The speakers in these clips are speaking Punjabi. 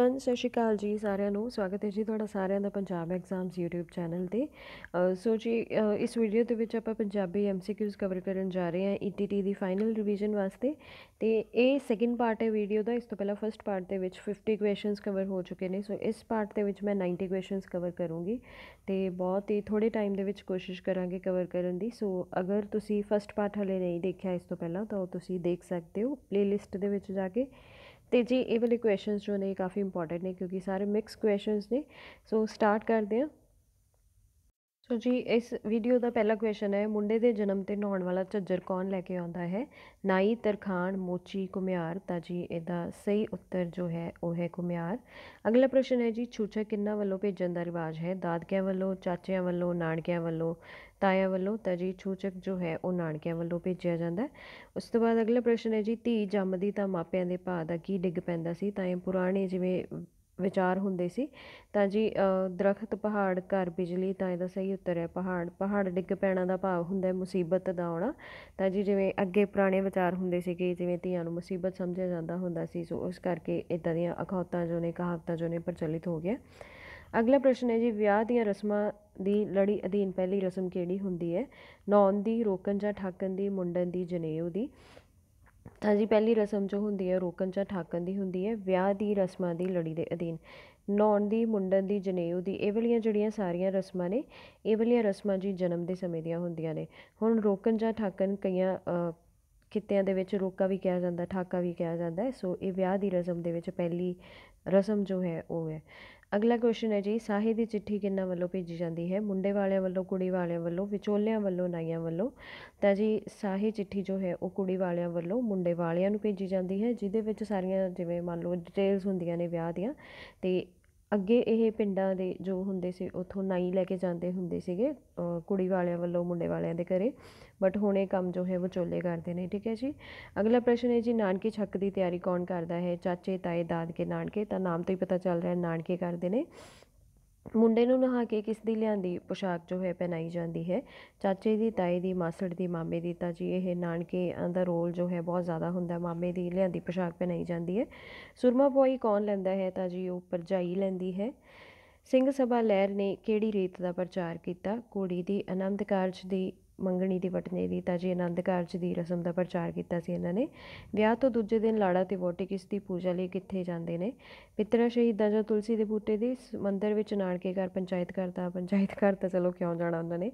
ਸਤਿ ਸ਼੍ਰੀ ਅਕਾਲ ਜੀ ਸਾਰਿਆਂ ਨੂੰ ਸਵਾਗਤ ਹੈ ਜੀ ਤੁਹਾਡਾ ਸਾਰਿਆਂ ਦਾ ਪੰਜਾਬ ਐਗਜ਼ਾਮਸ YouTube ਚੈਨਲ ਤੇ ਸੋ ਜੀ ਇਸ ਵੀਡੀਓ ਦੇ ਵਿੱਚ ਆਪਾਂ ਪੰਜਾਬੀ MCQs ਕਵਰ ਕਰਨ ਜਾ ਰਹੇ ਹਾਂ ETT ਦੀ ਫਾਈਨਲ ਰਿਵੀਜ਼ਨ ਵਾਸਤੇ ਤੇ ਇਹ ਸੈਕਿੰਡ ਪਾਰਟ ਹੈ ਵੀਡੀਓ ਦਾ ਇਸ ਤੋਂ ਪਹਿਲਾਂ ਫਰਸਟ ਪਾਰਟ ਦੇ ਵਿੱਚ 50 ਕੁਐਸਚਨਸ ਕਵਰ ਹੋ ਚੁੱਕੇ ਨੇ ਸੋ ਇਸ ਪਾਰਟ ਦੇ ਵਿੱਚ ਮੈਂ 90 ਕੁਐਸਚਨਸ ਕਵਰ ਕਰੂੰਗੀ ਤੇ ਬਹੁਤ ਹੀ ਥੋੜੇ ਟਾਈਮ ਦੇ ਵਿੱਚ ਕੋਸ਼ਿਸ਼ ਕਰਾਂਗੇ ਕਵਰ ਕਰਨ ਦੀ ਸੋ ਅਗਰ ਤੁਸੀਂ ਫਰਸਟ ਪਾਰਟ ਹਲੇ ਨਹੀਂ ਦੇਖਿਆ ਇਸ ਤੋਂ ਪਹਿਲਾਂ ਤਾਂ ਉਹ ਤੁਸੀਂ ਦੇਖ ਸਕਦੇ ਹੋ ਪਲੇਲਿਸਟ ਦੇ ਵਿੱਚ ਜਾ ਕੇ ਤੇ ਜੀ ਇਹ ਵਾਲੇ ਕੁਐਸਚਨਸ ਜੋ ਨੇ ਕਾਫੀ ਇੰਪੋਰਟੈਂਟ ਨੇ ਕਿਉਂਕਿ ਸਾਰੇ ਮਿਕਸ ਕੁਐਸਚਨਸ ਨੇ ਸੋ ਸਟਾਰਟ ਕਰਦੇ ਹਾਂ ਸੋ ਜੀ ਇਸ ਵੀਡੀਓ ਦਾ ਪਹਿਲਾ ਕੁਐਸਚਨ ਹੈ ਮੁੰਡੇ ਦੇ ਜਨਮ ਤੇ ਨਹਾਉਣ ਵਾਲਾ ਝੱਜਰ ਕੌਣ ਲੈ ਕੇ ਆਉਂਦਾ ਹੈ ਨਾਈ ਤਰਖਾਨ ਮੋਚੀ ਕੁਮਿਆਰ ਤਾਂ ਜੀ ਇਹਦਾ ਸਹੀ ਉੱਤਰ ਜੋ ਹੈ ਉਹ ਹੈ ਕੁਮਿਆਰ ਅਗਲਾ ਪ੍ਰਸ਼ਨ ਹੈ ਜੀ ਛੂਛਾ ਕਿੰਨਾ ਵੱਲੋਂ ਭੇਜਣ ਦਾ ਰਿਵਾਜ ਹੈ ਦਾਦਕਿਆਂ ਵੱਲੋਂ ਚਾਚਿਆਂ ਵੱਲੋਂ ਨਾਨਕਿਆਂ ਵੱਲੋਂ ਤਾਇਆ ਵੱਲੋਂ ਤਾਂ ਜੀ ਛੂਚਕ ਜੋ ਹੈ ਉਹ ਨਾਨਕਿਆਂ ਵੱਲੋਂ ਭੇਜਿਆ ਜਾਂਦਾ ਉਸ ਤੋਂ ਬਾਅਦ ਅਗਲਾ ਪ੍ਰਸ਼ਨ ਹੈ ਜੀ ਧੀ ਜੰਮਦੀ ਤਾਂ ਮਾਪਿਆਂ ਦੇ ਭਾਅ ਦਾ ਕੀ ਡਿੱਗ ਪੈਂਦਾ ਸੀ ਤਾਂ ਇਹ ਪੁਰਾਣੇ ਜਿਵੇਂ ਵਿਚਾਰ ਹੁੰਦੇ ਸੀ ਤਾਂ ਜੀ ਦਰਖਤ ਪਹਾੜ ਘਰ ਬਿਜਲੀ ਤਾਂ ਇਹਦਾ ਸਹੀ ਉੱਤਰ ਹੈ ਪਹਾੜ ਪਹਾੜ ਡਿੱਗ ਪੈਣਾ ਦਾ ਭਾਵ ਹੁੰਦਾ ਹੈ ਮੁਸੀਬਤ ਦਾ ਆਉਣਾ ਤਾਂ ਜੀ ਜਿਵੇਂ ਅੱਗੇ ਪੁਰਾਣੇ ਵਿਚਾਰ ਹੁੰਦੇ ਸੀ ਕਿ ਜਿਵੇਂ ਧੀਆਂ ਨੂੰ ਮੁਸੀਬਤ ਸਮਝਿਆ ਜਾਂਦਾ ਹੁੰਦਾ ਸੀ ਸੋ ਉਸ ਕਰਕੇ ਇਦਾਂ ਦੀਆਂ ਅਖੌਤਾਂ ਜੋ ਨੇ ਕਹਾਵਤਾਂ ਜੋ ਨੇ ਪ੍ਰਚਲਿਤ ਹੋ ਗਿਆ ਅਗਲਾ ਪ੍ਰਸ਼ਨ ਹੈ ਜੀ ਵਿਆਹ ਦੀਆਂ ਰਸਮਾਂ ਦੀ ਲੜੀ ਅਧੀਨ ਪਹਿਲੀ ਰਸਮ ਕਿਹੜੀ ਹੁੰਦੀ ਹੈ ਨੌਨ ਦੀ ਰੋਕਣ ਜਾਂ ਠਾਕਣ ਦੀ ਮੁੰਡਨ ਦੀ ਜਨੇਊ ਦੀ ਤਾਂ ਜੀ ਪਹਿਲੀ ਰਸਮ ਜੋ ਹੁੰਦੀ ਹੈ ਰੋਕਣ ਜਾਂ ਠਾਕਣ ਦੀ ਹੁੰਦੀ ਹੈ ਵਿਆਹ ਦੀ ਰਸਮਾਂ ਦੀ ਲੜੀ ਦੇ ਅਧੀਨ ਨੌਣ ਦੀ ਮੁੰਡਨ ਦੀ ਜਨੇਊ ਦੀ ਇਹ ਵਾਲੀਆਂ ਜਿਹੜੀਆਂ ਸਾਰੀਆਂ ਰਸਮਾਂ ਨੇ ਇਹ ਵਾਲੀਆਂ ਰਸਮਾਂ ਜੀ ਜਨਮ ਦੇ ਸਮੇਂ ਦੀਆਂ ਹੁੰਦੀਆਂ ਨੇ ਹੁਣ ਰੋਕਣ ਜਾਂ ਠਾਕਣ ਕਈਆਂ ਖਿੱਤਿਆਂ ਦੇ ਵਿੱਚ ਰੋਕਾ ਵੀ ਕਿਹਾ ਜਾਂਦਾ ਠਾਕਾ ਵੀ ਕਿਹਾ ਜਾਂਦਾ ਸੋ ਇਹ ਵਿਆਹ ਦੀ ਰਸਮ ਦੇ ਵਿੱਚ ਪਹਿਲੀ ਰਸਮ ਜੋ ਹੈ ਉਹ ਹੈ ਅਗਲਾ ਕੁਐਸਚਨ ਹੈ ਜੀ ਸਾਹੇ ਦੀ ਚਿੱਠੀ ਕਿੰਨਾ ਵੱਲੋਂ ਭੇਜੀ ਜਾਂਦੀ ਹੈ ਮੁੰਡੇ ਵਾਲਿਆਂ ਵੱਲੋਂ ਕੁੜੀ ਵਾਲਿਆਂ ਵੱਲੋਂ ਵਿਚੋਲਿਆਂ ਵੱਲੋਂ ਨਾਈਆਂ ਵੱਲੋਂ ਤਾਂ ਜੀ ਸਾਹੇ ਚਿੱਠੀ ਜੋ ਹੈ ਉਹ ਕੁੜੀ ਵਾਲਿਆਂ ਵੱਲੋਂ ਮੁੰਡੇ ਵਾਲਿਆਂ ਨੂੰ ਭੇਜੀ ਜਾਂਦੀ ਹੈ ਜਿਹਦੇ ਵਿੱਚ ਸਾਰੀਆਂ ਜਿਵੇਂ ਮੰਨ ਲਓ ਡਿਟੇਲਸ ਹੁੰਦੀਆਂ ਨੇ ਵਿਆਹ ਦੀਆਂ ਤੇ ਅੱਗੇ ਇਹ ਪਿੰਡਾਂ ਦੇ ਜੋ ਹੁੰਦੇ ਸੀ ਉੱਥੋਂ ਨਾਈ ਲੈ ਕੇ ਜਾਂਦੇ ਹੁੰਦੇ ਸੀਗੇ ਕੁੜੀ ਵਾਲਿਆਂ ਵੱਲੋਂ ਮੁੰਡੇ ਵਾਲਿਆਂ ਦੇ ਘਰੇ ਬਟ ਹੁਣ ਇਹ ਕੰਮ ਜੋ ਹੈ ਵਿਚੋਲੇ ਕਰਦੇ ਨੇ ਠੀਕ ਹੈ ਜੀ ਅਗਲਾ ਪ੍ਰਸ਼ਨ ਹੈ ਜੀ ਨਾਨਕੀ ਛੱਕ ਦੀ ਤਿਆਰੀ ਕੌਣ ਕਰਦਾ ਹੈ ਚਾਚੇ ਤਾਏ ਦਾਦਕੇ ਨਾਨਕੇ ਤਾਂ ਨਾਮ ਤੋਂ ਹੀ ਪਤਾ ਚੱਲ ਰਿਹਾ ਨਾਨਕੇ ਕਰਦੇ ਨੇ ਮੁੰਡੇ ਨੂੰ ਨਹਾ ਕੇ ਕਿਸ ਦੀ ਲਿਆਂਦੀ ਪੋਸ਼ਾਕ ਜੋ ਹੈ ਪਹਿਨਾਈ ਜਾਂਦੀ ਹੈ ਚਾਚੇ ਦੀ ਤਾਈ ਦੀ ਮਾਸੜ ਦੀ ਮਾਮੇ ਦੀ ਤਾਂ ਜੀ ਇਹ ਨਾਨਕੇ ਅੰਦਰ ਰੋਲ ਜੋ ਹੈ ਬਹੁਤ ਜ਼ਿਆਦਾ ਹੁੰਦਾ ਮਾਮੇ ਦੀ ਲਿਆਂਦੀ ਪੋਸ਼ਾਕ ਪਹਿਨਾਈ ਜਾਂਦੀ ਹੈ ਸੁਰਮਾ ਪੋਈ ਕੌਣ ਲੈਂਦਾ ਹੈ ਤਾਂ ਜੀ ਉਹ ਪਰਜਾਈ ਲੈਂਦੀ ਹੈ ਸਿੰਘ ਸਭਾ ਲਹਿਰ ਨੇ ਕਿਹੜੀ ਰੀਤ ਦਾ ਪ੍ਰਚਾਰ ਕੀਤਾ ਕੁੜੀ ਦੀ ਆਨੰਦ ਕਾਰਜ ਦੀ ਮੰਗਣੀ ਦੀ ਵਟਨੇ ਦੀ ਤਾਂ ਜੀ ਆਨੰਦ ਕਾਰਜ ਦੀ ਰਸਮ ਦਾ ਪ੍ਰਚਾਰ ਕੀਤਾ ਸੀ ਇਹਨਾਂ ਨੇ ਵਿਆਹ ਤੋਂ ਦੂਜੇ ਦਿਨ ਲਾੜਾ ਤੇ ਵੋਟੀ ਕਿਸ ਦੀ ਪੂਜਾ ਲਈ ਕਿੱਥੇ ਜਾਂਦੇ ਨੇ ਪਿਤਰਾ ਸ਼ਹੀਦਾਂ ਜਾਂ ਤੁਲਸੀ ਦੇ ਬੂਟੇ ਦੇ ਮੰਦਿਰ ਵਿੱਚ ਨਾਨਕੇ ਘਰ ਪੰਚਾਇਤ ਕਰਦਾ ਪੰਚਾਇਤ ਘਰ ਤਾਂ ਚਲੋ ਕਿਉਂ ਜਾਣਾ ਉਹਨਾਂ ਨੇ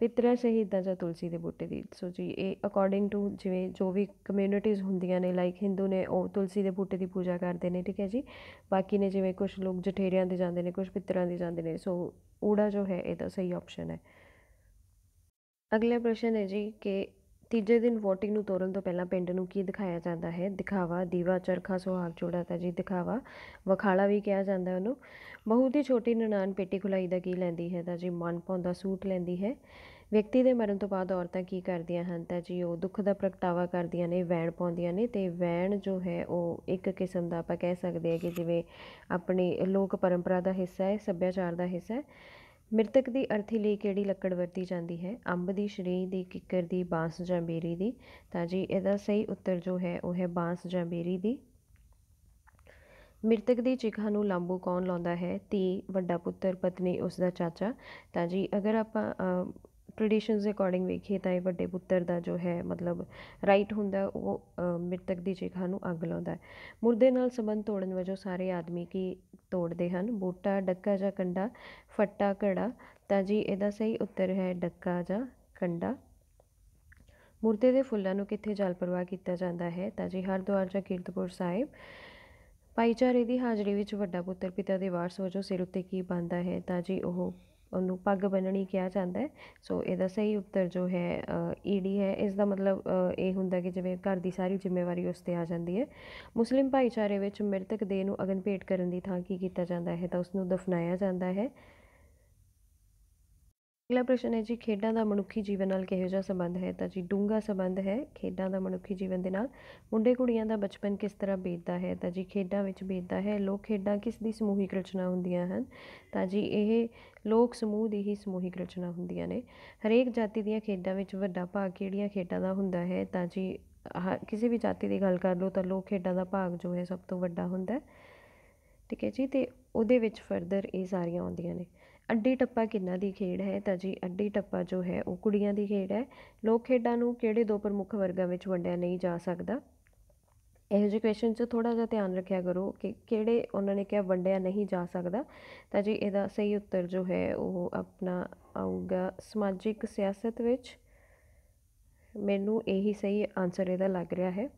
ਪਿਤਰਾ ਸ਼ਹੀਦਾਂ ਜਾਂ ਤੁਲਸੀ ਦੇ ਬੂਟੇ ਦੀ ਸੋ ਜੀ ਇਹ ਅਕੋਰਡਿੰਗ ਟੂ ਜਿਵੇਂ ਜੋ ਵੀ ਕਮਿਊਨਿਟੀਜ਼ ਹੁੰਦੀਆਂ ਨੇ ਲਾਈਕ ਹਿੰਦੂ ਨੇ ਉਹ ਤੁਲਸੀ ਦੇ ਬੂਟੇ ਦੀ ਪੂਜਾ ਕਰਦੇ ਨੇ ਠੀਕ ਹੈ ਜੀ ਬਾਕੀ ਨੇ ਜਿਵੇਂ ਕੁਝ ਲੋਕ ਜਠੇਰਿਆਂ ਦੇ ਜਾਂਦੇ ਨੇ ਕੁਝ ਪਿੱਤਰਾਂ ਦੇ ਜਾਂਦੇ ਨੇ ਸੋ ਊੜਾ ਜੋ ਹੈ ਇਹ ਤਾਂ ਸਹੀ ਆਪਸ਼ਨ ਹੈ ਅਗਲਾ ਪ੍ਰਸ਼ਨ ਹੈ ਜੀ ਕਿ ਤੀਜੇ ਦਿਨ ਵੋਟਿੰਗ ਨੂੰ ਤੋਰਨ ਤੋਂ ਪਹਿਲਾਂ ਪਿੰਡ ਨੂੰ ਕੀ ਦਿਖਾਇਆ ਜਾਂਦਾ ਹੈ ਦਿਖਾਵਾ ਦੀਵਾ ਚਰਖਾ ਸੁਹਾਗ ਜੋੜਾ ਤਾਂ ਜੀ ਦਿਖਾਵਾ ਵਖਾਲਾ ਵੀ ਕਿਹਾ ਜਾਂਦਾ ਉਹਨੂੰ ਬਹੁਤ ਹੀ ਛੋਟੀ ਨਨਾਨ ਪੇਟੀ ਖੁਲਾਈ ਦਾ ਕੀ ਲੈਂਦੀ ਹੈ ਤਾਂ ਜੀ ਮਨ ਪਾਉਂਦਾ ਸੂਟ ਲੈਂਦੀ ਹੈ ਵਿਅਕਤੀ ਦੇ ਮਰਨ ਤੋਂ ਬਾਅਦ ਔਰਤਾਂ ਕੀ ਕਰਦੀਆਂ ਹਨ ਤਾਂ ਜੀ ਉਹ ਦੁੱਖ ਦਾ ਪ੍ਰਗਟਾਵਾ ਕਰਦੀਆਂ ਨੇ ਵੈਣ ਪਾਉਂਦੀਆਂ ਨੇ ਤੇ ਵੈਣ ਜੋ ਹੈ ਉਹ ਇੱਕ ਕਿਸਮ ਦਾ ਆਪਾਂ ਕਹਿ ਸਕਦੇ ਹਾਂ ਕਿ ਜਿਵੇਂ ਆਪਣੀ ਲੋਕ ਪਰੰਪਰਾ ਦਾ ਹਿੱਸਾ ਹੈ ਸੱਭਿਆਚਾਰ ਦਾ ਹਿੱਸਾ ਹੈ ਮ੍ਰਿਤਕ ਦੀ ਅਰਥੀ ਲਈ ਕਿਹੜੀ ਲੱਕੜ ਵਰਤੀ ਜਾਂਦੀ ਹੈ ਅੰਬ ਦੀ ਸ਼੍ਰੇਣੀ ਦੀ ਕਿੱਕਰ ਦੀ ਬਾਂਸ ਜਾਂ ਬੇਰੀ ਦੀ ਤਾਂ ਜੀ ਇਹਦਾ ਸਹੀ ਉੱਤਰ ਜੋ ਹੈ ਉਹ ਹੈ ਬਾਂਸ ਜਾਂ ਬੇਰੀ ਦੀ ਮ੍ਰਿਤਕ ਦੀ ਚਿਖਾ ਨੂੰ ਲਾਂਬੂ ਕੌਣ ਲਾਉਂਦਾ ਹੈ ਤੀ ਵੱਡਾ ਪੁੱਤਰ ਪਤਨੀ ਉਸ ਦਾ ਚਾਚਾ ਤਾਂ ਜੀ ਅਗਰ ਆਪਾਂ ਟ੍ਰੈਡੀਸ਼ਨਸ ਦੇ ਅਕੋਰਡਿੰਗ ਵੇਖੀਏ ਤਾਂ ਇਹ ਵੱਡੇ ਪੁੱਤਰ ਦਾ ਜੋ ਹੈ ਮਤਲਬ ਰਾਈਟ ਹੁੰਦਾ ਉਹ ਮ੍ਰਿਤਕ ਦੀ ਚਿਖਾ ਨੂੰ ਅੱਗ ਲਾਉਂਦਾ ਹੈ ਮੁਰਦੇ ਨਾਲ ਸੰਬੰਧ ਤੋੜਨ ਵਜੋਂ ਸਾਰੇ ਆਦਮੀ ਕੀ ਤੋੜਦੇ ਹਨ ਬੂਟਾ ਡੱਕਾ ਜਾਂ ਕੰਡਾ ਫੱਟਾ ਘੜਾ ਤਾਂ ਜੀ ਇਹਦਾ ਸਹੀ ਉੱਤਰ ਹੈ ਡੱਕਾ ਜਾਂ ਕੰਡਾ ਮੁਰਦੇ ਦੇ ਫੁੱਲਾਂ ਨੂੰ ਕਿੱਥੇ ਜਲ ਪ੍ਰਵਾਹ ਕੀਤਾ ਜਾਂਦਾ ਹੈ ਤਾਂ ਜੀ ਹਰਦੁਆਰ ਜਾਂ ਕੀਰਤਪੁਰ ਸਾਹਿਬ ਭਾਈਚਾਰੇ ਦੀ ਹਾਜ਼ਰੀ ਵਿੱਚ ਵੱਡਾ ਪੁੱਤਰ ਪਿਤਾ ਦੇ ਵਾਰਸ ਵਜੋਂ ਸਿਰ ਉੱਤੇ ਕੀ ਬੰਦਾ ਹੈ ਤਾਂ ਜੀ ਉਹ ਉਹਨੂੰ ਪੱਗ ਬੰਨਣੀ ਕਿਹਾ ਜਾਂਦਾ ਹੈ ਸੋ ਇਹਦਾ ਸਹੀ ਉੱਤਰ ਜੋ ਹੈ ਈਡੀ e ਹੈ ਇਸ ਦਾ ਮਤਲਬ ਇਹ ਹੁੰਦਾ ਕਿ ਜਿਵੇਂ ਘਰ ਦੀ ਸਾਰੀ ਜ਼ਿੰਮੇਵਾਰੀ ਉਸ ਤੇ ਆ ਜਾਂਦੀ ਹੈ ਮੁਸਲਿਮ ਭਾਈਚਾਰੇ ਵਿੱਚ ਮ੍ਰਿਤਕ ਦੇਹ ਨੂੰ ਅਗਨ ਭੇਟ ਕਰਨ ਦੀ ਥਾਂ ਕੀ ਕੀਤਾ ਜਾਂਦਾ ਹੈ ਤਾਂ ਉਸ ਨੂੰ ਦਫਨਾਇਆ ਜਾਂਦਾ ਹੈ ਅਗਲਾ ਪ੍ਰਸ਼ਨ ਹੈ ਜੀ ਖੇਡਾਂ ਦਾ ਮਨੁੱਖੀ ਜੀਵਨ ਨਾਲ ਕਿਹੋ ਜਿਹਾ ਸੰਬੰਧ ਹੈ ਤਾਂ ਜੀ ਡੂੰਘਾ ਸੰਬੰਧ ਹੈ ਖੇਡਾਂ ਦਾ ਮਨੁੱਖੀ ਜੀਵਨ ਦੇ ਨਾਲ ਮੁੰਡੇ ਕੁੜੀਆਂ ਦਾ ਬਚਪਨ ਕਿਸ ਤਰ੍ਹਾਂ ਬੀਤਦਾ ਹੈ ਤਾਂ ਜੀ ਖੇਡਾਂ ਵਿੱਚ ਬੀਤਦਾ ਹੈ ਲੋਕ ਖੇਡਾਂ ਕਿਸ ਦੀ ਸਮੂਹਿਕ ਰਚਨਾ ਹੁੰਦੀਆਂ ਹਨ ਤਾਂ ਜੀ ਇਹ ਲੋਕ ਸਮੂਹ ਦੀ ਹੀ ਸਮੂਹਿਕ ਰਚਨਾ ਹੁੰਦੀਆਂ ਨੇ ਹਰੇਕ ਜਾਤੀ ਦੀਆਂ ਖੇਡਾਂ ਵਿੱਚ ਵੱਡਾ ਭਾਗ ਕਿਹੜੀਆਂ ਖੇਡਾਂ ਦਾ ਹੁੰਦਾ ਹੈ ਤਾਂ ਜੀ ਕਿਸੇ ਵੀ ਜਾਤੀ ਦੀ ਗੱਲ ਕਰ ਲਓ ਤਾਂ ਲੋਕ ਖੇਡਾਂ ਦਾ ਭਾਗ ਜੋ ਹੈ ਸਭ ਤੋਂ ਵੱਡਾ ਹੁੰਦਾ ਹੈ ਠੀਕ ਹੈ ਜੀ ਤੇ ਉਹਦੇ ਵਿੱਚ ਫਰਦਰ ਇਹ ਸਾਰੀਆਂ ਆਉਂਦੀਆਂ ਨੇ ਅੱਡੀ ਟੱਪਾ ਕਿੰਨਾ ਦੀ ਖੇਡ ਹੈ ਤਾਂ ਜੀ ਅੱਡੀ ਟੱਪਾ ਜੋ ਹੈ ਉਹ ਕੁੜੀਆਂ ਦੀ ਖੇਡ ਹੈ ਲੋਕ ਖੇਡਾਂ ਨੂੰ ਕਿਹੜੇ ਦੋ ਪ੍ਰਮੁੱਖ ਵਰਗਾਂ ਵਿੱਚ ਵੰਡਿਆ ਨਹੀਂ ਜਾ ਸਕਦਾ ਇਹੋ ਜਿਹੇ ਕੁਐਸਚਨ 'ਚ ਥੋੜਾ ਜਿਹਾ ਧਿਆਨ ਰੱਖਿਆ ਕਰੋ ਕਿ ਕਿਹੜੇ ਉਹਨਾਂ ਨੇ ਕਿਹਾ ਵੰਡਿਆ ਨਹੀਂ ਜਾ ਸਕਦਾ ਤਾਂ ਜੀ ਇਹਦਾ ਸਹੀ ਉੱਤਰ ਜੋ ਹੈ ਉਹ ਆਪਣਾ ਆਊਗਾ ਸਮਾਜਿਕ ਸਿਆਸਤ ਵਿੱਚ ਮੈਨੂੰ ਇਹੀ ਸਹੀ ਆਨਸਰ ਇਹਦਾ ਲੱਗ ਰਿਹਾ ਹੈ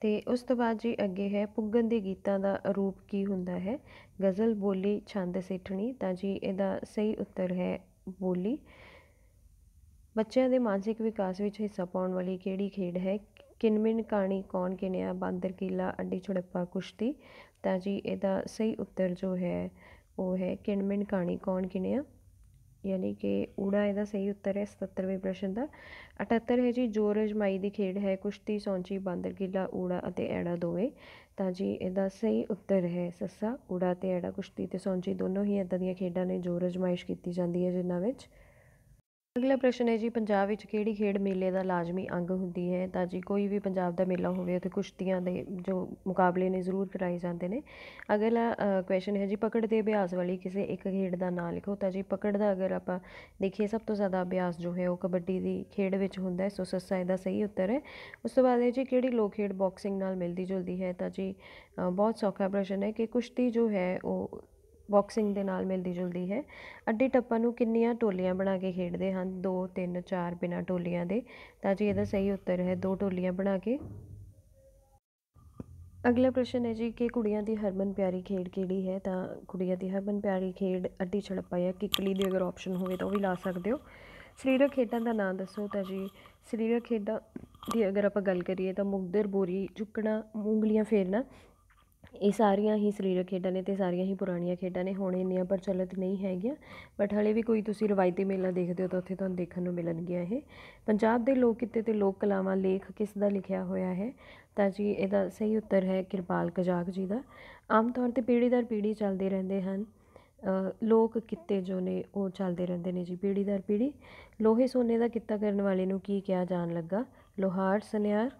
ਤੇ ਉਸ ਤੋਂ ਬਾਅਦ ਜੀ ਅੱਗੇ ਹੈ ਪੁੱਗਨ ਦੇ ਗੀਤਾਂ ਦਾ ਰੂਪ ਕੀ ਹੁੰਦਾ ਹੈ ਗਜ਼ਲ ਬੋਲੀ ਛੰਦ ਸੇਠਣੀ ਤਾਂ ਜੀ ਇਹਦਾ ਸਹੀ ਉੱਤਰ ਹੈ ਬੋਲੀ ਬੱਚਿਆਂ ਦੇ ਮਾਨਸਿਕ ਵਿਕਾਸ ਵਿੱਚ ਹਿੱਸਾ ਪਾਉਣ ਵਾਲੀ ਕਿਹੜੀ ਖੇਡ ਹੈ ਕਿਨਮਿਨ ਕਾਣੀ ਕੌਣ ਕਿਨਿਆ ਬਾਂਦਰ ਕੀਲਾ ਅੱਡੀ ਛੜੱਪਾ ਕੁਸ਼ਤੀ ਤਾਂ ਜੀ ਇਹਦਾ ਸਹੀ ਉੱਤਰ ਜੋ ਹੈ ਉਹ ਹੈ ਕਿਨਮਿਨ ਕਾਣੀ ਕੌਣ ਕਿਨਿਆ ਯਾਨੀ ਕਿ ਊੜਾ ਇਹਦਾ ਸਹੀ ਉੱਤਰ ਹੈ 77ਵੇਂ ਪ੍ਰਸ਼ਨ ਦਾ 78 ਹੈ ਜੀ ਜੋਰ ਅਜਮਾਈ ਦੀ ਖੇਡ ਹੈ ਕੁਸ਼ਤੀ ਸੌਂਚੀ ਬਾਂਦਰ ਕਿਲਾ ਊੜਾ ਅਤੇ ਐੜਾ ਦੋਵੇਂ ਤਾਂ ਜੀ ਇਹਦਾ ਸਹੀ ਉੱਤਰ ਹੈ ਸੱਸਾ ਊੜਾ ਤੇ ਐੜਾ ਕੁਸ਼ਤੀ ਤੇ ਸੌਂਚੀ ਦੋਨੋਂ ਹੀ ਇਦਾਂ ਦੀਆਂ ਖੇਡਾਂ ਨੇ ਜੋਰ ਅਜਮਾਇਸ਼ ਕੀਤੀ ਜਾਂਦੀ ਹੈ ਜਿਨ੍ਹਾਂ ਵਿੱਚ ਅਗਲਾ ਪ੍ਰਸ਼ਨ ਹੈ ਜੀ ਪੰਜਾਬ ਵਿੱਚ ਕਿਹੜੀ ਖੇਡ ਮੇਲੇ ਦਾ ਲਾਜ਼ਮੀ ਅੰਗ ਹੁੰਦੀ ਹੈ ਤਾਂ ਜੀ ਕੋਈ ਵੀ ਪੰਜਾਬ ਦਾ ਮੇਲਾ ਹੋਵੇ ਉੱਥੇ ਕੁਸ਼ਤੀਆਂ ਦੇ ਜੋ ਮੁਕਾਬਲੇ ਨੇ ਜ਼ਰੂਰ ਕਰਾਏ ਜਾਂਦੇ ਨੇ ਅਗਲਾ ਕੁਐਸਚਨ ਹੈ ਜੀ ਪਕੜ ਦੇ ਅਭਿਆਸ ਵਾਲੀ ਕਿਸੇ ਇੱਕ ਖੇਡ ਦਾ ਨਾਮ ਲਿਖੋ ਤਾਂ ਜੀ ਪਕੜ ਦਾ ਅਗਰ ਆਪਾਂ ਦੇਖੀਏ ਸਭ ਤੋਂ ਜ਼ਿਆਦਾ ਅਭਿਆਸ ਜੋ ਹੈ ਉਹ ਕਬੱਡੀ ਦੀ ਖੇਡ ਵਿੱਚ ਹੁੰਦਾ ਹੈ ਸੋ ਸੱਸਾ ਇਹਦਾ ਸਹੀ ਉੱਤਰ ਹੈ ਉਸ ਤੋਂ ਬਾਅਦ ਹੈ ਜੀ ਕਿਹੜੀ ਲੋਕ ਖੇਡ ਬਾਕਸਿੰਗ ਨਾਲ ਮਿਲਦੀ ਜੁਲਦੀ ਹੈ ਤਾਂ ਜੀ ਬਹੁਤ ਸੌਖਾ ਪ੍ਰਸ਼ਨ ਹੈ ਕਿ ਕੁਸ਼ਤੀ ਜੋ ਹੈ ਉਹ ਬਾਕਸਿੰਗ ਦੇ ਨਾਲ ਮਿਲਦੀ ਜੁਲਦੀ ਹੈ ਅੱਡੀ ਟੱਪਾ ਨੂੰ ਕਿੰਨੀਆਂ ਟੋਲੀਆਂ ਬਣਾ ਕੇ ਖੇਡਦੇ ਹਨ 2 3 4 ਬਿਨਾਂ ਟੋਲੀਆਂ ਦੇ ਤਾਂ ਜੀ ਇਹਦਾ ਸਹੀ ਉੱਤਰ ਹੈ ਦੋ ਟੋਲੀਆਂ ਬਣਾ ਕੇ ਅਗਲਾ ਪ੍ਰਸ਼ਨ ਹੈ ਜੀ ਕਿ ਕੁੜੀਆਂ ਦੀ ਹਰਮਨ ਪਿਆਰੀ ਖੇਡ ਕਿਹੜੀ ਹੈ ਤਾਂ ਕੁੜੀਆਂ ਦੀ ਹਰਮਨ ਪਿਆਰੀ ਖੇਡ ਅੱਡੀ ਛੜੱਪਾ ਜਾਂ ਕਿੱਕਲੀ ਦੀ ਅਗਰ ਆਪਸ਼ਨ ਹੋਵੇ ਤਾਂ ਉਹ ਵੀ ਲਾ ਸਕਦੇ ਹੋ ਸਰੀਰਕ ਖੇਡਾਂ ਦਾ ਨਾਮ ਦੱਸੋ ਤਾਂ ਜੀ ਸਰੀਰਕ ਖੇਡਾਂ ਦੀ ਅਗਰ ਆਪਾਂ ਗੱਲ ਕਰੀਏ ਤਾਂ ਮੁਗਦਰ ਬੋਰੀ ਝੁਕਣਾ ਉਂਗਲੀਆਂ ਫੇਰਨਾ ਇਹ ਸਾਰੀਆਂ ਹੀ ਸਰੀਰਕ ਖੇਡਾਂ ਨੇ ਤੇ ਸਾਰੀਆਂ ਹੀ ਪੁਰਾਣੀਆਂ ਖੇਡਾਂ ਨੇ ਹੁਣ ਇੰਨੀਆਂ ਪ੍ਰਚਲਿਤ ਨਹੀਂ ਹੈਗੀਆਂ ਬਟ ਹਲੇ ਵੀ ਕੋਈ ਤੁਸੀਂ ਰਵਾਇਤੀ ਮੇਲਾ ਦੇਖਦੇ ਹੋ ਤਾਂ ਉੱਥੇ ਤੁਹਾਨੂੰ ਦੇਖਣ ਨੂੰ ਮਿਲਣਗੀਆਂ ਇਹ ਪੰਜਾਬ ਦੇ ਲੋਕ ਕਿੱਤੇ ਤੇ ਲੋਕ ਕਲਾਵਾਂ ਲੇਖ ਕਿਸ ਦਾ ਲਿਖਿਆ ਹੋਇਆ ਹੈ ਤਾਂ ਜੀ ਇਹਦਾ ਸਹੀ ਉੱਤਰ ਹੈ ਕਿਰਪਾਲ ਕਜਾਕ ਜੀ ਦਾ ਆਮ ਤੌਰ ਤੇ ਪੀੜੀ ਦਰ ਪੀੜੀ ਚੱਲਦੇ ਰਹਿੰਦੇ ਹਨ ਲੋਕ ਕਿੱਤੇ ਜੋ ਨੇ ਉਹ ਚੱਲਦੇ ਰਹਿੰਦੇ ਨੇ ਜੀ ਪੀੜੀ ਦਰ ਪੀੜੀ ਲੋਹੇ ਸੋਨੇ ਦਾ ਕਿੱਤਾ ਕਰਨ ਵਾਲੇ ਨੂੰ ਕੀ ਕਿਹਾ ਜਾਣ ਲੱਗਾ ਲੋਹਾਰ ਸੁਨਿਆਰ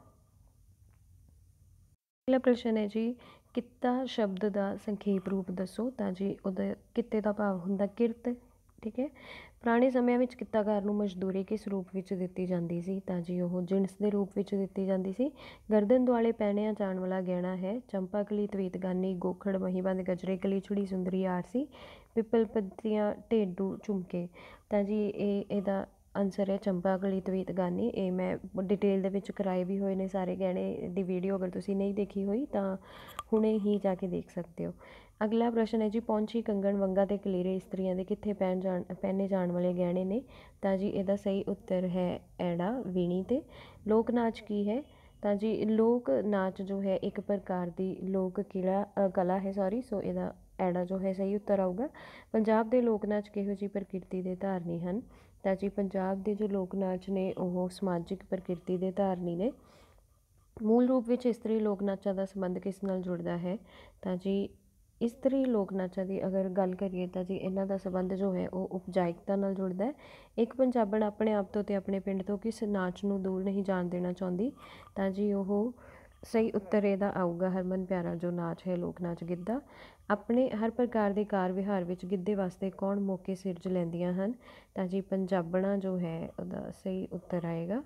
ਅਗਲਾ ਪ੍ਰਸ਼ਨ ਹੈ ਜੀ ਕਿੱਤਾ ਸ਼ਬਦ ਦਾ ਸੰਖੇਪ ਰੂਪ ਦੱਸੋ ਤਾਂ ਜੀ ਉਹਦਾ ਕਿੱਤੇ ਦਾ ਭਾਵ ਹੁੰਦਾ ਕਿਰਤ ਠੀਕ ਹੈ ਪੁਰਾਣੇ ਸਮਿਆਂ ਵਿੱਚ ਕਿੱਤਾਕਾਰ ਨੂੰ ਮਜ਼ਦੂਰੀ ਕਿਸ ਰੂਪ ਵਿੱਚ ਦਿੱਤੀ ਜਾਂਦੀ ਸੀ ਤਾਂ ਜੀ ਉਹ ਜਿੰਸ ਦੇ ਰੂਪ ਵਿੱਚ ਦਿੱਤੀ ਜਾਂਦੀ ਸੀ ਗਰਦਨ ਦੁਆਲੇ ਪਹਿਨਿਆ ਜਾਣ ਵਾਲਾ ਗਹਿਣਾ ਹੈ ਚੰਪਾ ਕਲੀ ਗਾਨੀ ਗੋਖੜ ਮਹੀਬੰਦ ਗਜਰੇ ਕਲੀ ਛੁੜੀ ਸੁੰਦਰੀ ਆਰਸੀ ਪਿੱਪਲ ਪੱਤੀਆਂ ਢੇਡੂ ਝੁਮਕੇ ਤਾਂ ਜੀ ਇਹ ਇਹਦਾ ਅਨਸਰ ਹੈ ਚੰਪਾ ਗਲੀ ਤਵੀਤ ਗਾਨੀ ਇਹ ਮੈਂ ਡਿਟੇਲ ਦੇ ਵਿੱਚ ਕਰਾਏ ਵੀ ਹੋਏ ਨੇ ਸਾਰੇ ਗਹਿਣੇ ਦੀ ਵੀਡੀਓ ਅਗਰ ਤੁਸੀਂ ਨਹੀਂ ਦੇਖੀ ਹੋਈ ਤਾਂ ਹੁਣੇ ਹੀ ਜਾ ਕੇ ਦੇਖ ਸਕਦੇ ਹੋ ਅਗਲਾ ਪ੍ਰਸ਼ਨ ਹੈ ਜੀ ਪੌਂਚੀ ਕੰਗਣ ਵੰਗਾ ਤੇ ਕਲੀਰੇ ਇਸਤਰੀਆਂ ਦੇ ਕਿੱਥੇ ਪਹਿਨ ਜਾਣ ਪਹਿਨੇ ਜਾਣ ਵਾਲੇ ਗਹਿਣੇ ਨੇ ਤਾਂ ਜੀ ਇਹਦਾ ਸਹੀ ਉੱਤਰ ਹੈ ਐੜਾ ਵੀਣੀ ਤੇ ਲੋਕ ਨਾਚ ਕੀ ਹੈ ਤਾਂ ਜੀ ਲੋਕ ਨਾਚ ਜੋ ਹੈ ਇੱਕ ਪ੍ਰਕਾਰ ਦੀ ਲੋਕ ਕਿਲਾ ਕਲਾ ਹੈ ਸੌਰੀ ਸੋ ਇਹਦਾ ਐੜਾ ਜੋ ਹੈ ਸਹੀ ਉੱਤਰ ਆਊਗਾ ਪੰਜਾਬ ਦੇ ਲੋਕ ਨਾਚ ਕਿਹੋ ਜੀ ਪ੍ਰਕਿਰਤੀ ਦੇ ਧਾਰਨੀ ਹਨ ਤਾਂ ਜੀ ਪੰਜਾਬ ਦੇ ਜੋ ਲੋਕ ਨਾਚ ਨੇ ਉਹ ਸਮਾਜਿਕ ਪ੍ਰਕਿਰਤੀ ਦੇ ਧਾਰਨੀ ਨੇ ਮੂਲ ਰੂਪ ਵਿੱਚ ਇਸਤਰੀ ਲੋਕ ਨਾਚਾਂ ਦਾ ਸੰਬੰਧ ਕਿਸ ਨਾਲ ਜੁੜਦਾ ਹੈ ਤਾਂ ਜੀ ਇਸਤਰੀ ਲੋਕ ਨਾਚਾਂ ਦੀ ਅਗਰ ਗੱਲ ਕਰੀਏ ਤਾਂ ਜੀ ਇਹਨਾਂ ਦਾ ਸੰਬੰਧ ਜੋ ਹੈ ਉਹ ਉਪਜਾਇਕਤਾ ਨਾਲ ਜੁੜਦਾ ਹੈ ਇੱਕ ਪੰਜਾਬਣ ਆਪਣੇ ਆਪ ਤੋਂ ਤੇ ਆਪਣੇ ਪਿੰਡ ਤੋਂ ਕਿਸ ਨਾਚ ਨੂੰ ਦੂਰ ਨਹੀਂ ਜਾਣ ਦੇਣਾ ਚਾਹੁੰਦੀ ਤਾਂ ਜੀ ਉਹ ਸਹੀ ਉੱਤਰ ਇਹਦਾ ਆਊਗਾ ਹਰਮਨ ਪਿਆਰਾ ਜੋ ਨਾਚ ਹੈ ਲੋਕ ਨਾਚ ਗਿੱਧਾ ਆਪਣੇ ਹਰ ਪ੍ਰਕਾਰ ਦੇ ਕਾਰ ਵਿਹਾਰ ਵਿੱਚ ਗਿੱਧੇ ਵਾਸਤੇ ਕੌਣ ਮੌਕੇ ਸਿਰਜ ਲੈਂਦੀਆਂ ਹਨ ਤਾਂ ਜੀ ਪੰਜਾਬਣਾ ਜੋ ਹੈ ਉਹਦਾ ਸਹੀ ਉੱਤਰ ਆਏਗਾ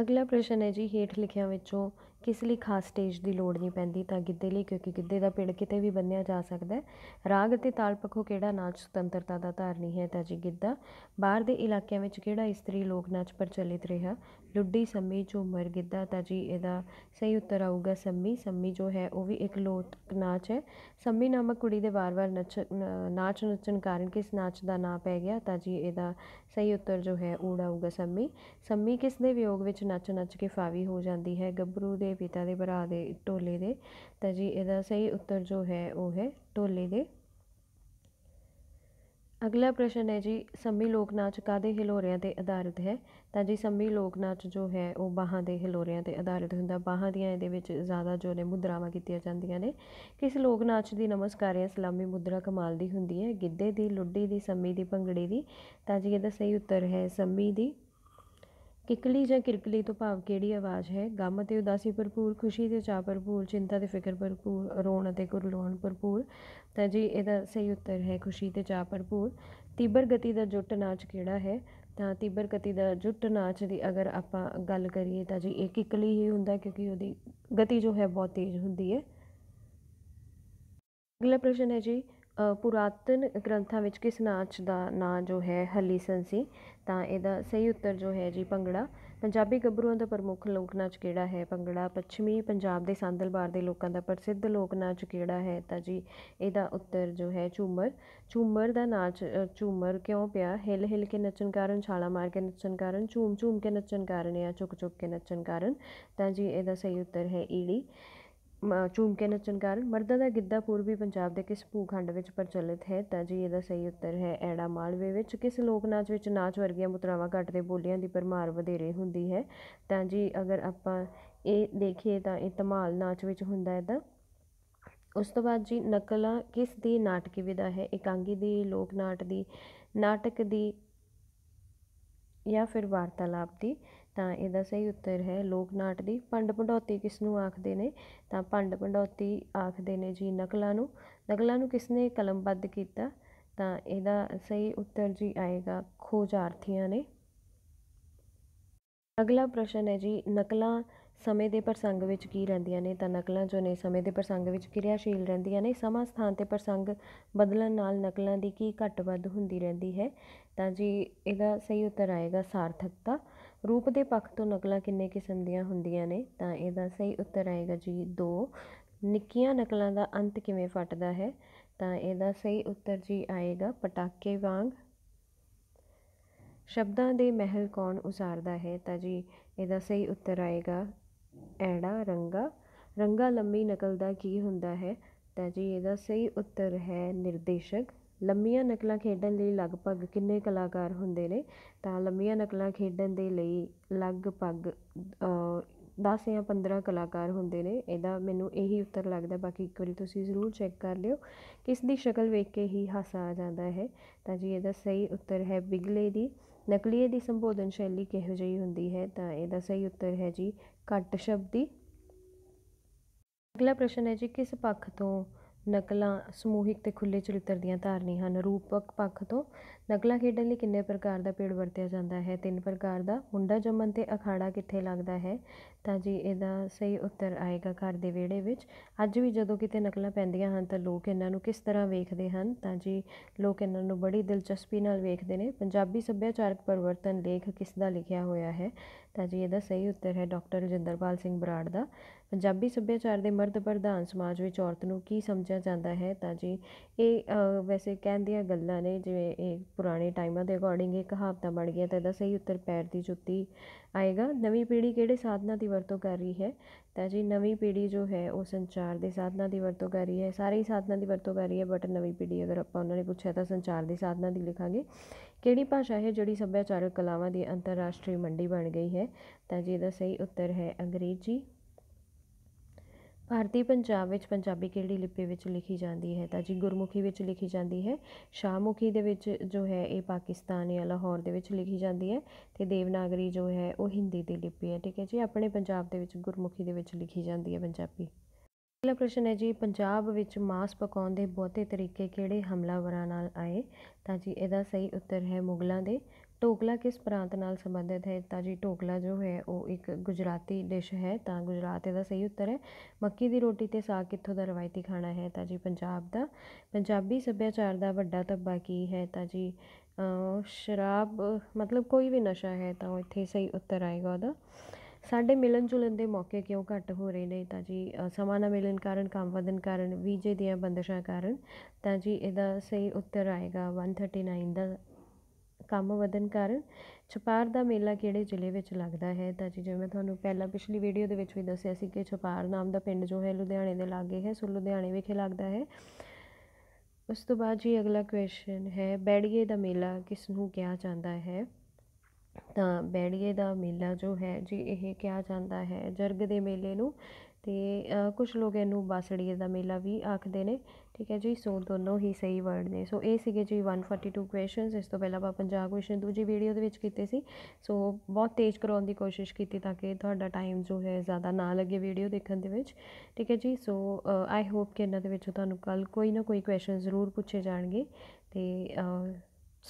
ਅਗਲਾ ਪ੍ਰਸ਼ਨ ਹੈ ਜੀ ਹੇਠ ਲਿਖਿਆਂ ਵਿੱਚੋਂ ਕਿਸ ਲਈ ਖਾਸ ਸਟੇਜ ਦੀ ਲੋੜ ਨਹੀਂ ਪੈਂਦੀ ਤਾਂ ਗਿੱਧੇ ਲਈ ਕਿਉਂਕਿ ਗਿੱਧੇ ਦਾ ਪਿੜ ਕਿਤੇ ਵੀ ਬੰਨਿਆ ਜਾ ਸਕਦਾ ਰਾਗ ਅਤੇ ਤਾਲ ਪੱਖੋਂ ਕਿਹੜਾ ਨਾਚ ਸੁਤੰਤਰਤਾ ਦਾ ਧਾਰਨੀ ਹੈ ਤਾਂ ਜੀ ਗਿੱਧਾ ਬਾਹਰ ਦੇ ਇਲਾਕਿਆਂ ਵਿੱਚ ਕਿਹੜਾ ਇਸਤਰੀ ਲੋਕ ਨਾਚ ਪ੍ਰਚਲਿਤ ਰਿਹਾ ਲੁੱਡੀ ਸੰਮੀ ਝੂਮਰ ਗਿੱਧਾ ਤਾਂ ਜੀ ਇਹਦਾ ਸਹੀ ਉੱਤਰ ਆਊਗਾ ਸੰਮੀ ਸੰਮੀ ਜੋ ਹੈ ਉਹ ਵੀ ਇੱਕ ਲੋਕ ਨਾਚ ਹੈ ਸੰਮੀ ਨਾਮਕ ਕੁੜੀ ਦੇ ਵਾਰ-ਵਾਰ ਨੱਚ ਨਾਚ ਨੱਚਣ ਕਾਰਨ ਕਿਸ ਨਾਚ ਦਾ ਨਾਂ ਪੈ ਗਿਆ ਤਾਂ ਜੀ ਇਹਦਾ ਸਹੀ ਉੱਤਰ ਜੋ ਹੈ ਉਹ ਆਊਗਾ ਸੰਮੀ ਸੰਮੀ ਕਿਸ ਦੇ ਵਿਯੋਗ ਵਿੱਚ ਨੱਚ ਨੱਚ ਕੇ ਫਾਵੀ ਹੋ ਜਾਂਦੀ ਹੈ ਗੱਭਰੂ ਦੇ ਦੇ ਪਿਤਾ ਦੇ ਭਰਾ ਦੇ ਢੋਲੇ ਦੇ ਤਾਂ ਜੀ ਇਹਦਾ ਸਹੀ ਉੱਤਰ ਜੋ ਹੈ ਉਹ ਹੈ ਢੋਲੇ ਦੇ ਅਗਲਾ ਪ੍ਰਸ਼ਨ ਹੈ ਜੀ ਸੰਮੀ ਲੋਕ ਨਾਚ ਕਾਦੇ ਹਿਲੋਰਿਆਂ ਤੇ ਆਧਾਰਿਤ ਹੈ ਤਾਂ ਜੀ ਸੰਮੀ ਲੋਕ ਨਾਚ ਜੋ ਹੈ ਉਹ ਬਾਹਾਂ ਦੇ ਹਿਲੋਰਿਆਂ ਤੇ ਆਧਾਰਿਤ ਹੁੰਦਾ ਬਾਹਾਂ ਦੀਆਂ ਇਹਦੇ ਵਿੱਚ ਜ਼ਿਆਦਾ ਜੋ ਨੇ ਮੁਦਰਾਵਾਂ ਕੀਤੀਆਂ ਜਾਂਦੀਆਂ ਨੇ ਕਿਸ ਲੋਕ ਨਾਚ ਦੀ ਨਮਸਕਾਰ ਹੈ ਸਲਾਮੀ ਮੁਦਰਾ ਕਮਾਲ ਦੀ ਹੁੰਦੀ ਹੈ ਗਿੱਧੇ ਦੀ ਲੁੱਡੀ ਦੀ ਸੰਮੀ ਦੀ ਭੰਗੜੇ ਦੀ ਤਾਂ ਜੀ ਇਹਦਾ ਸਹੀ ਉੱਤਰ ਹੈ ਸੰਮੀ ਦੀ ਕਿਕਲੀ ਜਾਂ ਕਿਰਕਲੀ ਤੋਂ ਭਾਵ ਕਿਹੜੀ ਆਵਾਜ਼ ਹੈ ਗਮ ਅਤੇ ਉਦਾਸੀ ਭਰਪੂਰ ਖੁਸ਼ੀ ਤੇ ਚਾਹ ਭਰਪੂਰ ਚਿੰਤਾ ਤੇ ਫਿਕਰ ਭਰਪੂਰ ਰੋਣ ਅਤੇ ਗੁਰਲੋਣ ਭਰਪੂਰ ਤਾਂ ਜੀ ਇਹਦਾ ਸਹੀ ਉੱਤਰ ਹੈ ਖੁਸ਼ੀ ਤੇ ਚਾਹ ਭਰਪੂਰ ਤੀਬਰ ਗਤੀ ਦਾ ਜੁੱਟ ਨਾਚ ਕਿਹੜਾ ਹੈ ਤਾਂ ਤੀਬਰ ਗਤੀ ਦਾ ਜੁੱਟ ਨਾਚ ਦੀ ਅਗਰ ਆਪਾਂ ਗੱਲ ਕਰੀਏ ਤਾਂ ਜੀ ਇਹ ਕਿਕਲੀ ਹੀ ਹੁੰਦਾ ਕਿਉਂਕਿ ਉਹਦੀ ਗਤੀ ਜੋ ਹੈ ਬਹੁਤ ਤੇਜ਼ ਹੁੰਦੀ ਹੈ ਅਗਲਾ ਪ੍ਰਸ਼ਨ ਹੈ ਜੀ ਪੁਰਾਤਨ ਗ੍ਰੰਥਾਂ ਵਿੱਚ ਕਿਸ ਨਾਚ ਦਾ ਨਾਂ ਜੋ ਹੈ ਹਲੀਸਨ ਸੀ ਤਾਂ ਇਹਦਾ ਸਹੀ ਉੱਤਰ ਜੋ ਹੈ ਜੀ ਭੰਗੜਾ ਪੰਜਾਬੀ ਗੱਭਰੂਆਂ ਦਾ ਪ੍ਰਮੁੱਖ ਲੋਕ ਨਾਚ ਕਿਹੜਾ ਹੈ ਭੰਗੜਾ ਪੱਛਮੀ ਪੰਜਾਬ ਦੇ ਸੰਦਲਬਾਰ ਦੇ ਲੋਕਾਂ ਦਾ ਪ੍ਰਸਿੱਧ ਲੋਕ ਨਾਚ ਕਿਹੜਾ ਹੈ ਤਾਂ ਜੀ ਇਹਦਾ ਉੱਤਰ ਜੋ ਹੈ ਝੂਮਰ ਝੂਮਰ ਦਾ ਨਾਚ ਝੂਮਰ ਕਿਉਂ ਪਿਆ ਹਿਲ ਹਿਲ ਕੇ ਨੱਚਣ ਕਾਰਨ ਛਾਲਾ ਮਾਰ ਕੇ ਨੱਚਣ ਕਾਰਨ ਝੂਮ ਝੂਮ ਕੇ ਨੱਚਣ ਕਾਰਨ ਜਾਂ ਚੁੱਕ ਚੁੱਕ ਕੇ ਨੱਚਣ ਕਾਰਨ ਤਾਂ ਜੀ ਇਹਦਾ ਸਹੀ ਉੱਤਰ ਹੈ ਈੜੀ ਝੂਮਕੇ ਨੱਚਣ ਕਾਰਨ ਮਰਦਾਂ ਦਾ ਗਿੱਧਾ ਪੂਰਬੀ ਪੰਜਾਬ ਦੇ ਕਿਸ ਭੂਖੰਡ ਵਿੱਚ ਪ੍ਰਚਲਿਤ ਹੈ ਤਾਂ ਜੀ ਇਹਦਾ ਸਹੀ ਉੱਤਰ ਹੈ ਐੜਾ ਮਾਲਵੇ ਵਿੱਚ ਕਿਸ ਲੋਕ ਨਾਚ ਵਿੱਚ ਨਾਚ ਵਰਗੀਆਂ ਮੁਤਰਾਵਾਂ ਘਟਦੇ ਬੋਲੀਆਂ ਦੀ ਪਰਮਾਰ ਵਧੇਰੇ ਹੁੰਦੀ ਹੈ ਤਾਂ ਜੀ ਅਗਰ ਆਪਾਂ ਇਹ ਦੇਖੀਏ ਤਾਂ ਇਹ ਧਮਾਲ ਨਾਚ ਵਿੱਚ ਹੁੰਦਾ ਹੈ ਤਾਂ ਉਸ ਤੋਂ ਬਾਅਦ ਜੀ ਨਕਲਾ ਕਿਸ ਦੀ ਨਾਟਕੀ ਵਿਧਾ ਹੈ ਇਕਾਂਗੀ ਦੀ ਲੋਕ ਨਾਟ ਦੀ ਨਾਟਕ ਦੀ ਜਾਂ ਫਿਰ ਵਾਰਤਾਲਾਪ ਦੀ ਤਾਂ ਇਹਦਾ ਸਹੀ ਉੱਤਰ ਹੈ ਲੋਕ ਨਾਟ ਦੀ ਪੰਡ ਪੰਡੋਤੀ ਕਿਸ ਨੂੰ ਆਖਦੇ ਨੇ ਤਾਂ ਪੰਡ ਪੰਡੋਤੀ ਆਖਦੇ ਨੇ ਜੀ ਨਕਲਾਂ ਨੂੰ ਨਕਲਾਂ ਨੂੰ ਕਿਸ ਨੇ ਕਲਮਬੱਧ ਕੀਤਾ ਤਾਂ ਇਹਦਾ ਸਹੀ ਉੱਤਰ ਜੀ ਆਏਗਾ ਖੋਜਾਰਥੀਆਂ ਨੇ ਅਗਲਾ ਪ੍ਰਸ਼ਨ ਹੈ ਜੀ ਨਕਲਾਂ ਸਮੇਂ ਦੇ ਪ੍ਰਸੰਗ ਵਿੱਚ ਕੀ ਰਹਿੰਦੀਆਂ ਨੇ ਤਾਂ ਨਕਲਾਂ ਜੋ ਨੇ ਸਮੇਂ ਦੇ ਪ੍ਰਸੰਗ ਵਿੱਚ ਕਿਰਿਆਸ਼ੀਲ ਰਹਿੰਦੀਆਂ ਨੇ ਸਮਾਂ ਸਥਾਨ ਤੇ ਪ੍ਰਸੰਗ ਬਦਲਣ ਨਾਲ ਨਕਲਾਂ ਦੀ ਕੀ ਘਟਵੱਧ ਵੱਧ ਹੁੰਦੀ ਰਹਿੰਦੀ ਹੈ ਤਾਂ ਜੀ ਇਹਦਾ ਸਹੀ ਉੱਤਰ ਆਏਗਾ ਸਾਰਥਕਤਾ ਰੂਪ ਦੇ ਪੱਖ ਤੋਂ ਨਕਲਾਂ ਕਿੰਨੇ ਕਿਸਮ ਦੀਆਂ ਹੁੰਦੀਆਂ ਨੇ ਤਾਂ ਇਹਦਾ ਸਹੀ ਉੱਤਰ ਆਏਗਾ ਜੀ 2 ਨਿੱਕੀਆਂ ਨਕਲਾਂ ਦਾ ਅੰਤ ਕਿਵੇਂ ਫਟਦਾ ਹੈ ਤਾਂ ਇਹਦਾ ਸਹੀ ਉੱਤਰ ਜੀ ਆਏਗਾ ਪਟਾਕੇ ਵਾਂਗ ਸ਼ਬਦਾਂ ਦੇ ਮਹਿਲ ਕੌਣ ਉਸਾਰਦਾ ਹੈ ਤਾਂ ਜੀ ਇਹਦਾ ਸਹੀ ਉੱਤਰ ਆਏਗਾ ਐੜਾ ਰੰਗਾ ਰੰਗਾ ਲੰਮੀ ਨਕਲ ਦਾ ਕੀ ਹੁੰਦਾ ਹੈ ਤਾਂ ਜੀ ਇਹਦਾ ਸਹੀ ਉੱਤਰ ਹੈ ਨਿਰਦੇਸ਼ਕ ਲੰਮੀਆਂ ਨਕਲਾਂ ਖੇਡਣ ਲਈ ਲਗਭਗ ਕਿੰਨੇ ਕਲਾਕਾਰ ਹੁੰਦੇ ਨੇ ਤਾਂ ਲੰਮੀਆਂ ਨਕਲਾਂ ਖੇਡਣ ਦੇ ਲਈ ਲਗਭਗ ਦਸ ਜਾਂ ਪੰਦਰਾਂ ਕਲਾਕਾਰ ਹੁੰਦੇ ਨੇ ਇਹਦਾ ਮੈਨੂੰ ਇਹੀ ਉੱਤਰ ਲੱਗਦਾ ਬਾਕੀ ਇੱਕ ਵਾਰੀ ਤੁਸੀਂ ਜ਼ਰੂਰ ਚੈੱਕ ਕਰ ਲਿਓ ਕਿਸ ਦੀ ਸ਼ਕਲ ਵੇਖ ਕੇ ਹੀ ਹਾਸਾ ਆ ਜਾਂਦਾ ਹੈ ਤਾਂ ਜੀ ਇਹਦਾ ਸਹੀ ਉੱਤਰ ਹੈ ਬਿਗਲੇ ਦੀ ਨਕਲੀਏ ਦੀ ਸੰਬੋਧਨ ਸ਼ੈਲੀ ਕਿਹੋ ਜਿਹੀ ਹੁੰਦੀ ਹੈ ਤਾਂ ਇਹਦਾ ਸਹੀ ਉੱਤਰ ਹੈ ਜੀ ਘੱਟ ਸ਼ਬਦੀ ਅਗਲਾ ਪ੍ਰਸ਼ਨ ਹੈ ਜੀ ਕਿਸ ਪੱਖ ਤੋਂ ਨਕਲਾਂ ਸਮੂਹਿਕ ਤੇ ਖੁੱਲੇ ਚਰਿੱਤਰ ਦੀਆਂ ਧਾਰਨੀ ਹਨ ਰੂਪਕ ਪੱਖ ਤੋਂ ਨਕਲਾਂ ਖੇਡਣ ਲਈ ਕਿੰਨੇ ਪ੍ਰਕਾਰ ਦਾ ਪੇੜ ਵਰਤਿਆ ਜਾਂਦਾ ਹੈ ਤਿੰਨ ਪ੍ਰਕਾਰ ਦਾ ਮੁੰਡਾ ਜੰਮਣ 'ਤੇ ਅਖਾੜਾ ਕਿੱਥੇ ਲੱਗਦਾ ਹੈ ਤਾਂ ਜੀ ਇਹਦਾ ਸਹੀ ਉੱਤਰ ਆਏਗਾ ਘਰ ਦੇ ਵਿਹੜੇ ਵਿੱਚ ਅੱਜ ਵੀ ਜਦੋਂ ਕਿਤੇ ਨਕਲਾਂ ਪੈਂਦੀਆਂ ਹਨ ਤਾਂ ਲੋਕ ਇਹਨਾਂ ਨੂੰ ਕਿਸ ਤਰ੍ਹਾਂ ਵੇਖਦੇ ਹਨ ਤਾਂ ਜੀ ਲੋਕ ਇਹਨਾਂ ਨੂੰ ਬੜੀ ਦਿਲਚਸਪੀ ਨਾਲ ਵੇਖਦੇ ਨੇ ਪੰਜਾਬੀ ਸੱਭਿਆਚਾਰਕ ਪਰਿਵਰਤਨ ਲੇਖ ਕਿਸ ਦਾ ਲਿਖਿਆ ਹੋਇਆ ਹੈ ਤਾਂ ਜੀ ਇਹਦਾ ਸਹੀ ਉੱਤਰ ਹੈ ਡਾਕਟਰ ਰਜਿੰਦਰਪਾਲ ਸਿੰਘ ਬਰਾੜ ਦਾ ਪੰਜਾਬੀ ਸੱਭਿਆਚਾਰ ਦੇ ਮਰਦ ਪ੍ਰਧਾਨ ਸਮਾਜ ਵਿੱਚ ਔਰਤ ਨੂੰ ਕੀ ਸਮਝਿਆ ਜਾਂਦਾ ਹੈ ਤਾਂ ਜੀ ਇਹ ਵੈਸੇ ਕਹਿੰਦੀਆਂ ਗੱਲਾਂ ਨੇ ਜਿਵੇਂ ਇਹ ਪੁਰਾਣੇ ਟਾਈਮਾਂ ਦੇ ਅਕੋਰਡਿੰਗ ਇਹ ਕਹਾਵਤਾਂ ਬਣ ਗਈਆਂ ਤਾਂ ਇਹਦਾ ਸਹੀ ਉੱਤਰ ਪੈਰ ਦੀ ਜੁੱਤੀ ਆਏਗਾ ਨਵੀਂ ਪੀੜ੍ਹੀ ਕਿਹੜੇ ਸਾਧਨਾਂ ਦੀ ਵਰਤੋਂ ਕਰ ਰਹੀ ਹੈ ਤਾਂ ਜੀ ਨਵੀਂ ਪੀੜ੍ਹੀ ਜੋ ਹੈ ਉਹ ਸੰਚਾਰ ਦੇ ਸਾਧਨਾਂ ਦੀ ਵਰਤੋਂ ਕਰ ਰਹੀ ਹੈ ਸਾਰੇ ਹੀ ਸਾਧਨਾਂ ਦੀ ਵਰਤੋਂ ਕਰ ਰਹੀ ਹੈ ਬਟ ਨਵੀਂ ਪੀੜ੍ਹੀ ਅਗਰ ਆਪਾਂ ਉਹਨਾਂ ਨੇ ਪੁੱਛਿਆ ਤਾਂ ਸੰਚਾਰ ਦੇ ਸਾਧਨਾਂ ਦੀ ਲਿਖਾਂਗੇ ਕਿਹੜੀ ਭਾਸ਼ਾ ਹੈ ਜਿਹੜੀ ਸੱਭਿਆਚਾਰਕ ਕਲਾਵਾਂ ਦੀ ਅੰਤਰਰਾਸ਼ਟਰੀ ਮੰਡੀ ਬਣ ਗਈ ਹੈ ਤਾਂ ਜੀ ਇਹਦਾ ਸਹੀ ਉੱਤਰ ਹੈ ਅੰਗਰੇਜ਼ੀ ਭਾਰਤੀ ਪੰਜਾਬ ਵਿੱਚ ਪੰਜਾਬੀ ਕਿਹੜੀ ਲਿਪੀ ਵਿੱਚ ਲਿਖੀ ਜਾਂਦੀ ਹੈ ਤਾਂ ਜੀ ਗੁਰਮੁਖੀ ਵਿੱਚ ਲਿਖੀ ਜਾਂਦੀ ਹੈ ਸ਼ਾਹਮੁਖੀ ਦੇ ਵਿੱਚ ਜੋ ਹੈ ਇਹ ਪਾਕਿਸਤਾਨ ਜਾਂ ਲਾਹੌਰ ਦੇ ਵਿੱਚ ਲਿਖੀ ਜਾਂਦੀ ਹੈ ਤੇ ਦੇਵਨਾਗਰੀ ਜੋ ਹੈ ਉਹ ਹਿੰਦੀ ਦੀ ਲਿਪੀ ਹੈ ਠੀਕ ਹੈ ਜੀ ਆਪਣੇ ਪੰਜਾਬ ਦੇ ਵਿੱਚ ਗੁਰਮੁਖੀ ਦੇ ਵਿੱਚ ਲਿਖੀ ਜਾਂਦੀ ਹੈ ਪੰਜਾਬੀ ਅਗਲਾ ਪ੍ਰਸ਼ਨ ਹੈ ਜੀ ਪੰਜਾਬ ਵਿੱਚ ਮਾਸ ਪਕਾਉਣ ਦੇ ਬਹੁਤੇ ਤਰੀਕੇ ਕਿਹੜੇ ਹਮਲਾਵਰਾਂ ਨਾਲ ਆਏ ਤਾਂ ਜੀ ਇਹਦਾ ਸਹੀ ਉੱਤਰ ਹੈ ਮੁਗਲਾਂ ਦੇ ਢੋਕਲਾ ਕਿਸ ਪ੍ਰਾਂਤ ਨਾਲ ਸੰਬੰਧਿਤ ਹੈ ਤਾਂ ਜੀ ਢੋਕਲਾ ਜੋ ਹੈ ਉਹ ਇੱਕ ਗੁਜਰਾਤੀ ਡਿਸ਼ ਹੈ ਤਾਂ ਗੁਜਰਾਤ ਇਹਦਾ ਸਹੀ ਉੱਤਰ ਹੈ ਮੱਕੀ ਦੀ ਰੋਟੀ ਤੇ ਸਾਗ ਕਿੱਥੋਂ ਦਾ ਰਵਾਇਤੀ ਖਾਣਾ ਹੈ ਤਾਂ ਜੀ ਪੰਜਾਬ ਦਾ ਪੰਜਾਬੀ ਸੱਭਿਆਚਾਰ ਦਾ ਵੱਡਾ ਤੱਬਾ ਕੀ ਹੈ ਤਾਂ ਜੀ ਸ਼ਰਾਬ ਮਤਲਬ ਕੋਈ ਵੀ ਨਸ਼ਾ ਹੈ ਤਾਂ ਇੱਥੇ ਸਹੀ ਉੱਤਰ ਆਏਗਾ ਉਹਦਾ ਸਾਡੇ ਮਿਲਨ ਜੁਲਨ ਦੇ ਮੌਕੇ ਕਿਉਂ ਘੱਟ ਹੋ ਰਹੇ ਨੇ ਤਾਂ ਜੀ ਸਮਾਂ ਨਾ ਮਿਲਨ ਕਾਰਨ ਕੰਮ ਵਧਨ ਕਾਰਨ ਵੀਜੇ ਦੀਆਂ ਬੰਦਸ਼ਾਂ ਕਾਰਨ ਤਾਂ ਜੀ ਇਹਦਾ ਸਹੀ ਉੱਤਰ ਆਏਗਾ 139 ਦਾ ਕੰਮ ਵਧਣ ਕਾਰਨ ਛਪਾਰ ਦਾ ਮੇਲਾ ਕਿਹੜੇ ਜ਼ਿਲ੍ਹੇ ਵਿੱਚ ਲੱਗਦਾ ਹੈ ਤਾਂ ਜੀ ਜਿਵੇਂ ਮੈਂ ਤੁਹਾਨੂੰ ਪਹਿਲਾਂ ਪਿਛਲੀ ਵੀਡੀਓ ਦੇ ਵਿੱਚ ਵੀ ਦੱਸਿਆ ਸੀ ਕਿ ਛਪਾਰ ਨਾਮ ਦਾ ਪਿੰਡ ਜੋ ਹੈ ਲੁਧਿਆਣੇ ਦੇ ਲਾਗੇ ਹੈ ਸੋ ਲੁਧਿਆਣੇ ਵਿਖੇ ਲੱਗਦਾ ਹੈ ਉਸ ਤੋਂ ਬਾਅਦ ਜੀ ਅਗਲਾ ਕੁਐਸਚਨ ਹੈ ਬੈੜੀਏ ਦਾ ਮੇਲਾ ਕਿਸ ਨੂੰ ਕਿਹਾ ਜਾਂਦਾ ਹੈ ਤਾਂ ਬੈੜੀਏ ਦਾ ਮੇਲਾ ਜੋ ਹੈ ਜੀ ਇਹ ਕਿਹਾ ਜਾਂਦਾ ਹੈ ਜਰਗ ਦੇ ਮੇਲੇ ਨੂੰ ਤੇ ਕੁਝ ਲੋਕ ਇਹਨੂੰ ਬਾਸੜੀਏ ਦਾ ਮੇਲਾ ਵੀ ਆਖਦੇ ਨੇ ਠੀਕ ਹੈ ਜੀ ਸੋ ਦੋਨੋਂ ਹੀ ਸਹੀ ਵਰਡ ਨੇ ਸੋ ਇਹ ਸੀਗੇ ਜੀ 142 ਕੁਐਸਚਨਸ ਇਸ ਤੋਂ ਪਹਿਲਾਂ ਆਪਾਂ 50 ਕੁਐਸਚਨ ਦੂਜੀ ਵੀਡੀਓ ਦੇ ਵਿੱਚ ਕੀਤੇ ਸੀ ਸੋ ਬਹੁਤ ਤੇਜ਼ ਕਰਾਉਣ ਦੀ ਕੋਸ਼ਿਸ਼ ਕੀਤੀ ਤਾਂ ਕਿ ਤੁਹਾਡਾ ਟਾਈਮ ਜੋ ਹੈ ਜ਼ਿਆਦਾ ਨਾ ਲੱਗੇ ਵੀਡੀਓ ਦੇਖਣ ਦੇ ਵਿੱਚ ਠੀਕ ਹੈ ਜੀ ਸੋ ਆਈ ਹੋਪ ਕਿ ਇਹਨਾਂ ਦੇ ਵਿੱਚ ਤੁਹਾਨੂੰ ਕੱਲ ਕੋਈ ਨਾ ਕੋਈ ਕੁਐਸਚਨ ਜ਼ਰੂਰ ਪੁੱਛੇ ਜਾਣਗੇ ਤੇ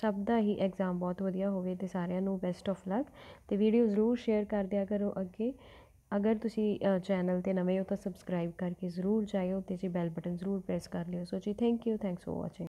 ਸਭ ਦਾ ਹੀ ਐਗਜ਼ਾਮ ਬਹੁਤ ਵਧੀਆ ਹੋਵੇ ਤੇ ਸਾਰਿਆਂ ਨੂੰ ਬੈਸਟ ਆਫ ਲੱਕ ਤੇ ਵੀਡੀਓ ਜ਼ਰੂਰ ਸ਼ੇਅਰ ਕਰ ਦਿਆ ਕਰੋ ਅੱਗੇ ਅਗਰ ਤੁਸੀਂ ਚੈਨਲ ਤੇ ਨਵੇਂ ਹੋ ਤਾਂ ਸਬਸਕ੍ਰਾਈਬ ਕਰਕੇ ਜ਼ਰੂਰ ਜਾਇਓ ਤੇ ਜੀ ਬੈਲ ਬਟਨ ਜ਼ਰੂਰ ਪ੍ਰੈਸ ਕਰ ਲਿਓ ਸੋ ਜੀ thank you thanks for watching